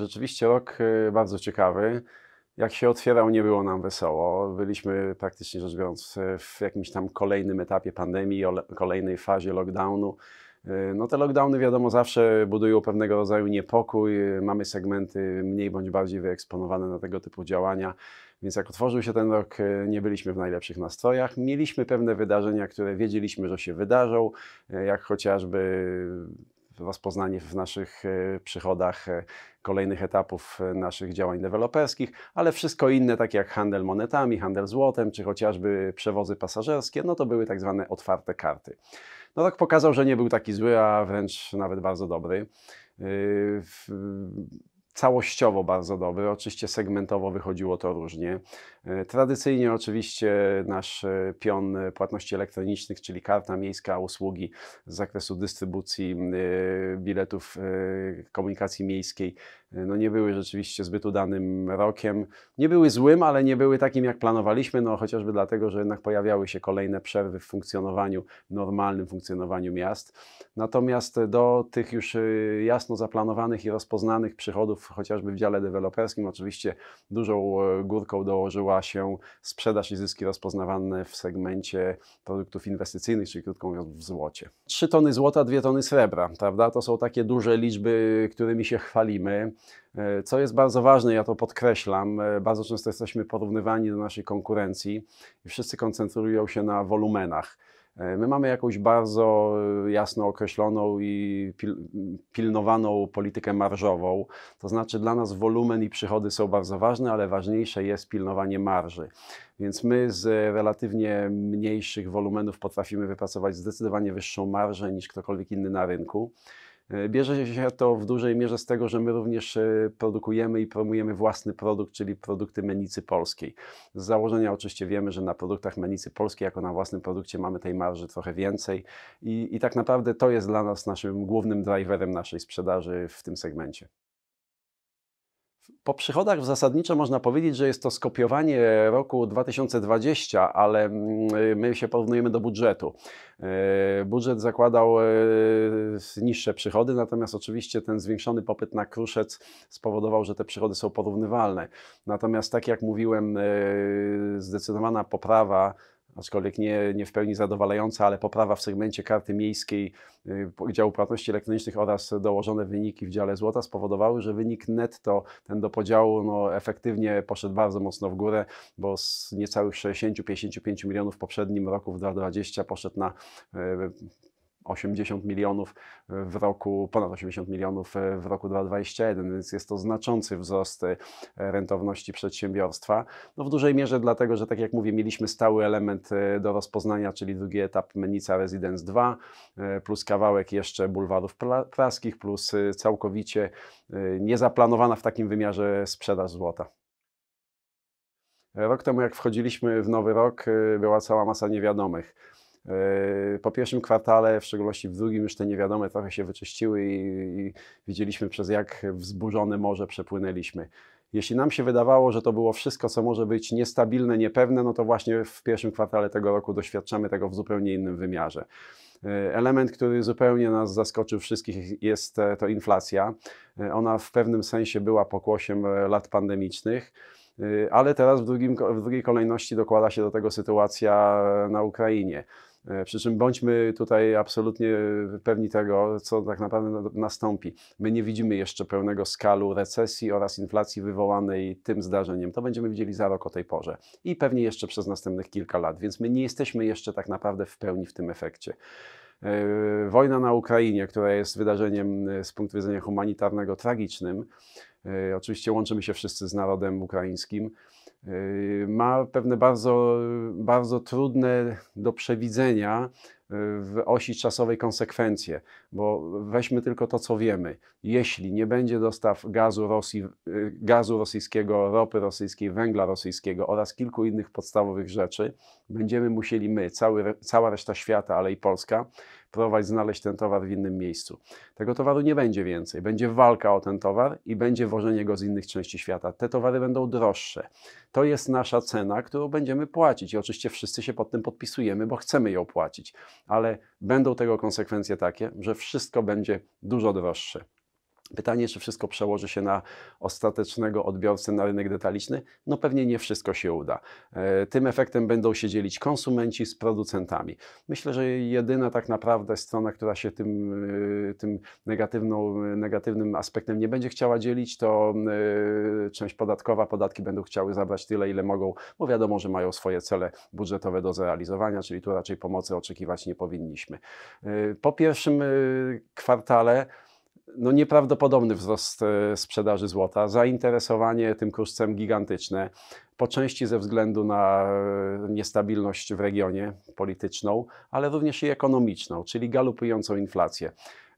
Rzeczywiście rok y, bardzo ciekawy. Jak się otwierał, nie było nam wesoło. Byliśmy praktycznie rzecz biorąc w jakimś tam kolejnym etapie pandemii, kolejnej fazie lockdownu. Y, no te lockdowny wiadomo zawsze budują pewnego rodzaju niepokój. Y, mamy segmenty mniej bądź bardziej wyeksponowane na tego typu działania. Więc jak otworzył się ten rok, e, nie byliśmy w najlepszych nastrojach. Mieliśmy pewne wydarzenia, które wiedzieliśmy, że się wydarzą, e, jak chociażby rozpoznanie w naszych e, przychodach kolejnych etapów naszych działań deweloperskich, ale wszystko inne, takie jak handel monetami, handel złotem, czy chociażby przewozy pasażerskie, no to były tak zwane otwarte karty. No tak pokazał, że nie był taki zły, a wręcz nawet bardzo dobry całościowo bardzo dobry. Oczywiście segmentowo wychodziło to różnie. E, tradycyjnie oczywiście nasz e, pion e, płatności elektronicznych, czyli karta miejska, usługi z zakresu dystrybucji biletów komunikacji miejskiej, no nie były rzeczywiście zbyt udanym rokiem. Nie były złym, ale nie były takim jak planowaliśmy, no chociażby dlatego, że jednak pojawiały się kolejne przerwy w funkcjonowaniu, normalnym funkcjonowaniu miast. Natomiast do tych już jasno zaplanowanych i rozpoznanych przychodów, chociażby w dziale deweloperskim, oczywiście dużą górką dołożyła się sprzedaż i zyski rozpoznawane w segmencie produktów inwestycyjnych, czyli krótko mówiąc w złocie. 3 tony złota, 2 tony srebra, prawda? To są takie duże liczby, którymi się chwalimy. E, co jest bardzo ważne, ja to podkreślam, e, bardzo często jesteśmy porównywani do naszej konkurencji i wszyscy koncentrują się na wolumenach. E, my mamy jakąś bardzo e, jasno określoną i pil pilnowaną politykę marżową. To znaczy, dla nas wolumen i przychody są bardzo ważne, ale ważniejsze jest pilnowanie marży. Więc my z relatywnie mniejszych wolumenów potrafimy wypracować zdecydowanie wyższą marżę niż ktokolwiek inny na rynku. E, bierze się to w dużej mierze z tego, że my również e, produkujemy i promujemy własny produkt, czyli produkty menicy polskiej. Z założenia oczywiście wiemy, że na produktach menicy polskiej, jako na własnym produkcie, mamy tej marży trochę więcej i, i tak naprawdę to jest dla nas naszym głównym driverem naszej sprzedaży w tym segmencie. Po przychodach w zasadniczo można powiedzieć, że jest to skopiowanie roku 2020, ale mm, my się porównujemy do budżetu. E, budżet zakładał e, niższe przychody, natomiast oczywiście ten zwiększony popyt na kruszec spowodował, że te przychody są porównywalne. Natomiast tak jak mówiłem, e, zdecydowana poprawa aczkolwiek nie, nie w pełni zadowalająca, ale poprawa w segmencie karty miejskiej, y, działu płatności elektronicznych oraz dołożone wyniki w dziale złota spowodowały, że wynik netto, ten do podziału, no, efektywnie poszedł bardzo mocno w górę, bo z niecałych 60-55 milionów w poprzednim roku w 2020 poszedł na y, 80 milionów e, w roku, ponad 80 milionów e, w roku 2021, więc jest to znaczący wzrost e, rentowności przedsiębiorstwa. No w dużej mierze dlatego, że tak jak mówię, mieliśmy stały element do rozpoznania, czyli drugi etap Menica Residence 2, plus kawałek jeszcze bulwarów praskich, plus całkowicie niezaplanowana w takim wymiarze sprzedaż złota. Rok temu, jak wchodziliśmy w nowy rok, była cała masa niewiadomych Yy, po pierwszym kwartale, w szczególności w drugim, już te niewiadome trochę się wyczyściły i, i widzieliśmy przez jak wzburzone morze przepłynęliśmy. Jeśli nam się wydawało, że to było wszystko, co może być niestabilne, niepewne, no to właśnie w pierwszym kwartale tego roku doświadczamy tego w zupełnie innym wymiarze. Yy, element, który zupełnie nas zaskoczył wszystkich, jest e, to inflacja. E, ona w pewnym sensie była pokłosiem e, lat pandemicznych. Ale teraz w, drugim, w drugiej kolejności dokłada się do tego sytuacja na Ukrainie. E, przy czym bądźmy tutaj absolutnie pewni tego, co tak naprawdę nastąpi. My nie widzimy jeszcze pełnego skalu recesji oraz inflacji wywołanej tym zdarzeniem. To będziemy widzieli za rok o tej porze i pewnie jeszcze przez następnych kilka lat, więc my nie jesteśmy jeszcze tak naprawdę w pełni w tym efekcie. E, wojna na Ukrainie, która jest wydarzeniem e, z punktu widzenia humanitarnego tragicznym, oczywiście łączymy się wszyscy z narodem ukraińskim. Yy, ma pewne bardzo, bardzo trudne do przewidzenia w osi czasowej konsekwencje, bo weźmy tylko to, co wiemy. Jeśli nie będzie dostaw gazu, Rosji, y, gazu rosyjskiego, ropy rosyjskiej, węgla rosyjskiego oraz kilku innych podstawowych rzeczy, będziemy musieli my, cały, cała reszta świata, ale i Polska, próbować znaleźć ten towar w innym miejscu. Tego towaru nie będzie więcej. Będzie walka o ten towar i będzie wożenie go z innych części świata. Te towary będą droższe. To jest nasza cena, którą będziemy płacić i oczywiście wszyscy się pod tym podpisujemy, bo chcemy ją płacić ale będą tego konsekwencje takie, że wszystko będzie dużo droższe. Pytanie, czy wszystko przełoży się na ostatecznego odbiorcę na rynek detaliczny? No pewnie nie wszystko się uda. E, tym efektem będą się dzielić konsumenci z producentami. Myślę, że jedyna tak naprawdę strona, która się tym, e, tym negatywną, negatywnym aspektem nie będzie chciała dzielić, to e, część podatkowa. Podatki będą chciały zabrać tyle, ile mogą, bo wiadomo, że mają swoje cele budżetowe do zrealizowania, czyli tu raczej pomocy oczekiwać nie powinniśmy. Po pierwszym kwartale no nieprawdopodobny wzrost e, sprzedaży złota, zainteresowanie tym kursem gigantyczne, po części ze względu na e, niestabilność w regionie polityczną, ale również i ekonomiczną, czyli galopującą inflację.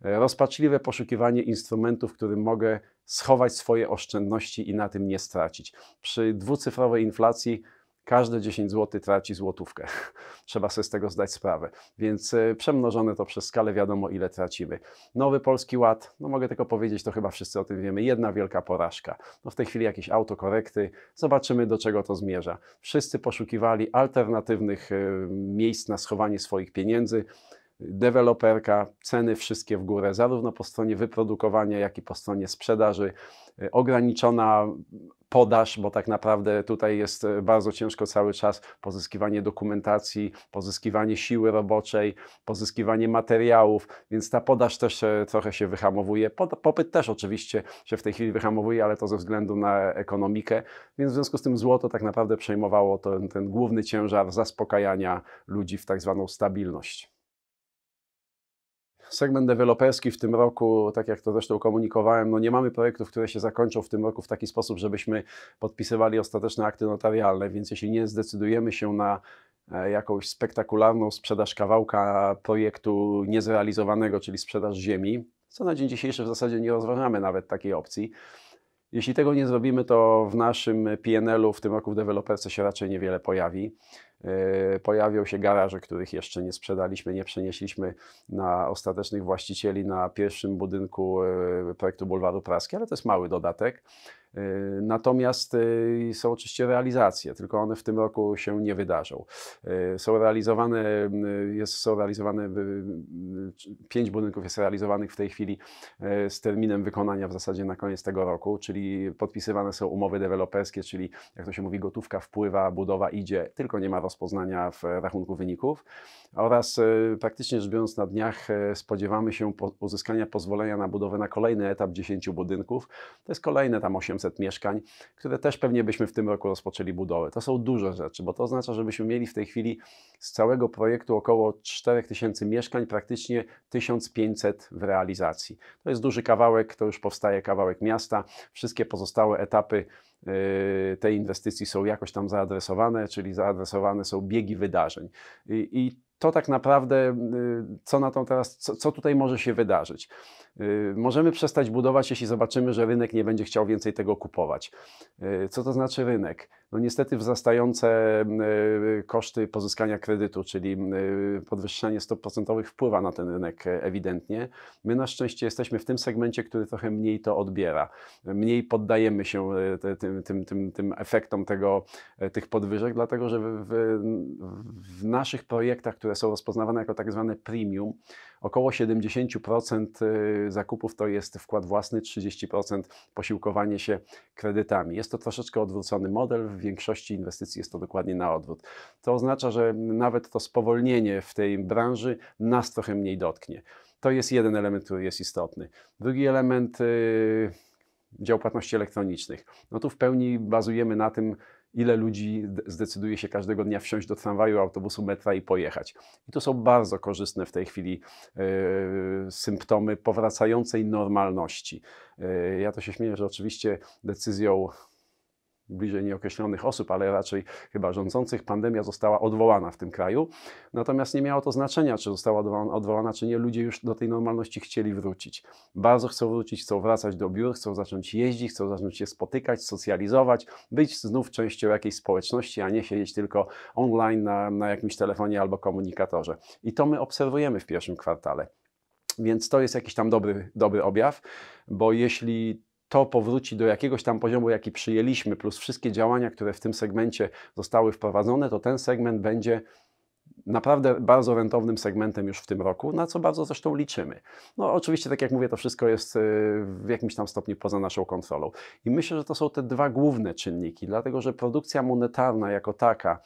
E, rozpaczliwe poszukiwanie instrumentów, którym mogę schować swoje oszczędności i na tym nie stracić. Przy dwucyfrowej inflacji Każde 10 zł traci złotówkę. Trzeba sobie z tego zdać sprawę. Więc y, przemnożone to przez skalę wiadomo ile tracimy. Nowy Polski Ład, no mogę tylko powiedzieć, to chyba wszyscy o tym wiemy, jedna wielka porażka. No w tej chwili jakieś autokorekty, zobaczymy do czego to zmierza. Wszyscy poszukiwali alternatywnych y, miejsc na schowanie swoich pieniędzy deweloperka, ceny wszystkie w górę, zarówno po stronie wyprodukowania, jak i po stronie sprzedaży. Y, ograniczona podaż, bo tak naprawdę tutaj jest y, bardzo ciężko cały czas pozyskiwanie dokumentacji, pozyskiwanie siły roboczej, pozyskiwanie materiałów, więc ta podaż też y, trochę się wyhamowuje. Popyt też oczywiście się w tej chwili wyhamowuje, ale to ze względu na ekonomikę, więc w związku z tym złoto tak naprawdę przejmowało ten, ten główny ciężar zaspokajania ludzi w tak zwaną stabilność segment deweloperski w tym roku, tak jak to zresztą komunikowałem, no nie mamy projektów, które się zakończą w tym roku w taki sposób, żebyśmy podpisywali ostateczne akty notarialne, więc jeśli nie zdecydujemy się na e, jakąś spektakularną sprzedaż kawałka projektu niezrealizowanego, czyli sprzedaż ziemi, co na dzień dzisiejszy w zasadzie nie rozważamy nawet takiej opcji. Jeśli tego nie zrobimy, to w naszym PNL-u w tym roku w deweloperce się raczej niewiele pojawi. E, pojawią się garaże, których jeszcze nie sprzedaliśmy, nie przenieśliśmy na ostatecznych właścicieli na pierwszym budynku e, projektu Bulwaru Praski, ale to jest mały dodatek. Yy, natomiast yy, są oczywiście realizacje, tylko one w tym roku się nie wydarzą. Yy, są realizowane, jest, są realizowane, pięć budynków jest realizowanych w tej chwili z terminem wykonania w zasadzie na koniec tego roku, czyli podpisywane są umowy deweloperskie, czyli jak to się mówi, gotówka wpływa, budowa idzie, tylko nie ma rozpoznania w rachunku wyników. Oraz praktycznie rzecz biorąc na dniach spodziewamy się uzyskania pozwolenia na budowę na kolejny etap 10 budynków. To jest kolejne tam 800 500 mieszkań, które też pewnie byśmy w tym roku rozpoczęli budowę. To są duże rzeczy, bo to oznacza, że byśmy mieli w tej chwili z całego projektu około 4000 mieszkań, praktycznie 1500 w realizacji. To jest duży kawałek, to już powstaje kawałek miasta. Wszystkie pozostałe etapy yy, tej inwestycji są jakoś tam zaadresowane, czyli zaadresowane są biegi wydarzeń. I, i to tak naprawdę, y, co na tą teraz, co, co tutaj może się wydarzyć. Y, możemy przestać budować, jeśli zobaczymy, że rynek nie będzie chciał więcej tego kupować. Y, co to znaczy rynek? No niestety wzrastające koszty pozyskania kredytu, czyli podwyższanie stóp procentowych wpływa na ten rynek ewidentnie. My na szczęście jesteśmy w tym segmencie, który trochę mniej to odbiera. Mniej poddajemy się tym, tym, tym, tym efektom tego, tych podwyżek, dlatego że w, w, w naszych projektach, które które są rozpoznawane jako tak zwane premium. Około 70% y, zakupów to jest wkład własny, 30% posiłkowanie się kredytami. Jest to troszeczkę odwrócony model, w większości inwestycji jest to dokładnie na odwrót. To oznacza, że nawet to spowolnienie w tej branży nas trochę mniej dotknie. To jest jeden element, który jest istotny. Drugi element. Y, dział płatności elektronicznych. No tu w pełni bazujemy na tym, ile ludzi zdecyduje się każdego dnia wsiąść do tramwaju, autobusu, metra i pojechać. I to są bardzo korzystne w tej chwili yy, symptomy powracającej normalności. Yy, ja to się śmieję, że oczywiście decyzją bliżej nieokreślonych osób, ale raczej chyba rządzących, pandemia została odwołana w tym kraju. Natomiast nie miało to znaczenia, czy została odwołana, czy nie. Ludzie już do tej normalności chcieli wrócić. Bardzo chcą wrócić, chcą wracać do biur, chcą zacząć jeździć, chcą zacząć się spotykać, socjalizować, być znów częścią jakiejś społeczności, a nie siedzieć tylko online na, na jakimś telefonie albo komunikatorze. I to my obserwujemy w pierwszym kwartale. Więc to jest jakiś tam dobry, dobry objaw, bo jeśli to powróci do jakiegoś tam poziomu, jaki przyjęliśmy, plus wszystkie działania, które w tym segmencie zostały wprowadzone, to ten segment będzie naprawdę bardzo rentownym segmentem już w tym roku, na co bardzo zresztą liczymy. No oczywiście, tak jak mówię, to wszystko jest y, w jakimś tam stopniu poza naszą kontrolą. I myślę, że to są te dwa główne czynniki, dlatego że produkcja monetarna jako taka,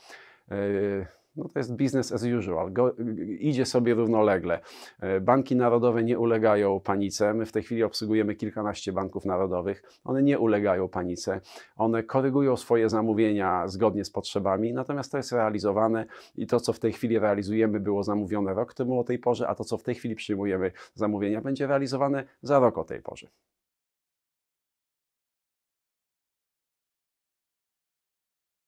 y, no to jest business as usual, Go, idzie sobie równolegle. E, banki narodowe nie ulegają panice. My w tej chwili obsługujemy kilkanaście banków narodowych. One nie ulegają panice. One korygują swoje zamówienia zgodnie z potrzebami, natomiast to jest realizowane i to, co w tej chwili realizujemy, było zamówione rok temu o tej porze, a to, co w tej chwili przyjmujemy zamówienia, będzie realizowane za rok o tej porze.